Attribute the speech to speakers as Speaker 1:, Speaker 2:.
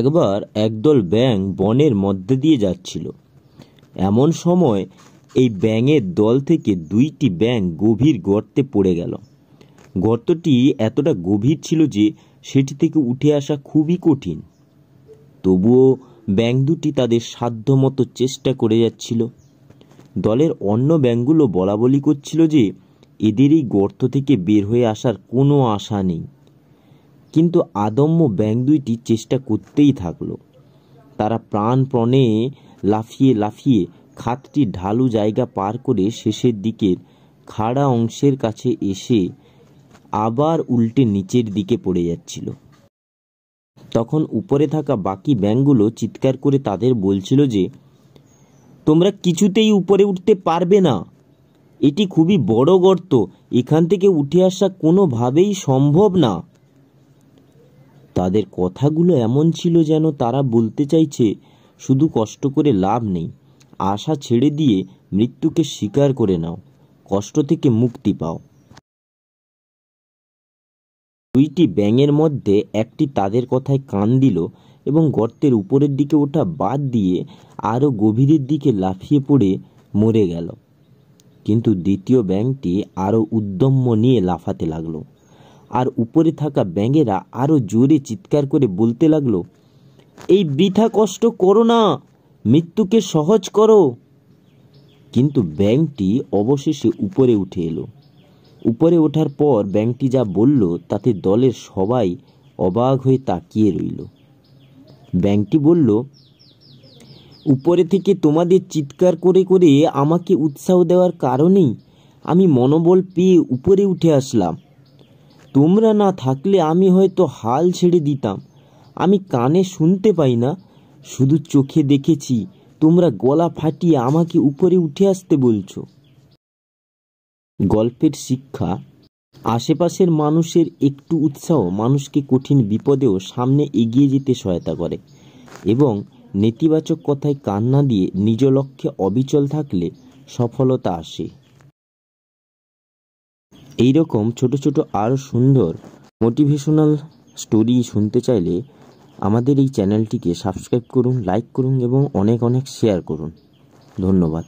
Speaker 1: একবার একদল ব্যাং বনের মধ্যে দিয়ে যাচ্ছিল এমন সময় এই ব্যাঙের দল থেকে দুইটি ব্যাং গভীর গর্তে পড়ে গেল গর্তটি এতটা গভীর ছিল যে সেটি থেকে উঠে আসা খুবই কঠিন তবুও ব্যাং দুটি তাদের সাধ্যমতো চেষ্টা করে যাচ্ছিল দলের অন্য ব্যাংগুলো বলাবলি করছিল যে এদের এই গর্ত থেকে বের হয়ে আসার কোনো আশা নেই কিন্তু আদম্য ব্যাঙ দুইটি চেষ্টা করতেই থাকলো তারা প্রাণপণে লাফিয়ে লাফিয়ে খাতটি ঢালু জায়গা পার করে শেষের দিকের খাড়া অংশের কাছে এসে আবার উল্টে নিচের দিকে পড়ে যাচ্ছিল তখন উপরে থাকা বাকি ব্যাংগুলো চিৎকার করে তাদের বলছিল যে তোমরা কিছুতেই উপরে উঠতে পারবে না এটি খুবই বড় গর্ত এখান থেকে উঠে আসা কোনোভাবেই সম্ভব না তাদের কথাগুলো এমন ছিল যেন তারা বলতে চাইছে শুধু কষ্ট করে লাভ নেই আশা ছেড়ে দিয়ে মৃত্যুকে স্বীকার করে নাও কষ্ট থেকে মুক্তি পাও দুইটি ব্যাঙের মধ্যে একটি তাদের কথায় কান দিল এবং গর্তের উপরের দিকে ওঠা বাদ দিয়ে আরও গভীরের দিকে লাফিয়ে পড়ে মরে গেল কিন্তু দ্বিতীয় ব্যাঙটি আরও উদ্যম্য নিয়ে লাফাতে লাগলো আর উপরে থাকা ব্যাঙেরা আরও জোরে চিৎকার করে বলতে লাগলো এই বৃথা কষ্ট করো না মৃত্যুকে সহজ করো কিন্তু ব্যাংকটি অবশেষে উপরে উঠে এলো উপরে ওঠার পর ব্যাংকটি যা বলল তাতে দলের সবাই অবাক হয়ে তাকিয়ে রইল ব্যাংকটি বলল উপরে থেকে তোমাদের চিৎকার করে করে আমাকে উৎসাহ দেওয়ার কারণেই আমি মনোবল পেয়ে উপরে উঠে আসলাম তোমরা না থাকলে আমি হয়তো হাল ছেড়ে দিতাম আমি কানে শুনতে পাই না শুধু চোখে দেখেছি তোমরা গলা ফাটিয়ে আমাকে উপরে উঠে আসতে বলছো গল্পের শিক্ষা আশেপাশের মানুষের একটু উৎসাহ মানুষকে কঠিন বিপদেও সামনে এগিয়ে যেতে সহায়তা করে এবং নেতিবাচক কথায় কান্না দিয়ে নিজ লক্ষ্যে অবিচল থাকলে সফলতা আসে এই রকম ছোট ছোট আরও সুন্দর মোটিভেশনাল স্টোরি শুনতে চাইলে আমাদের এই চ্যানেলটিকে সাবস্ক্রাইব করুন লাইক করুন এবং অনেক অনেক শেয়ার করুন ধন্যবাদ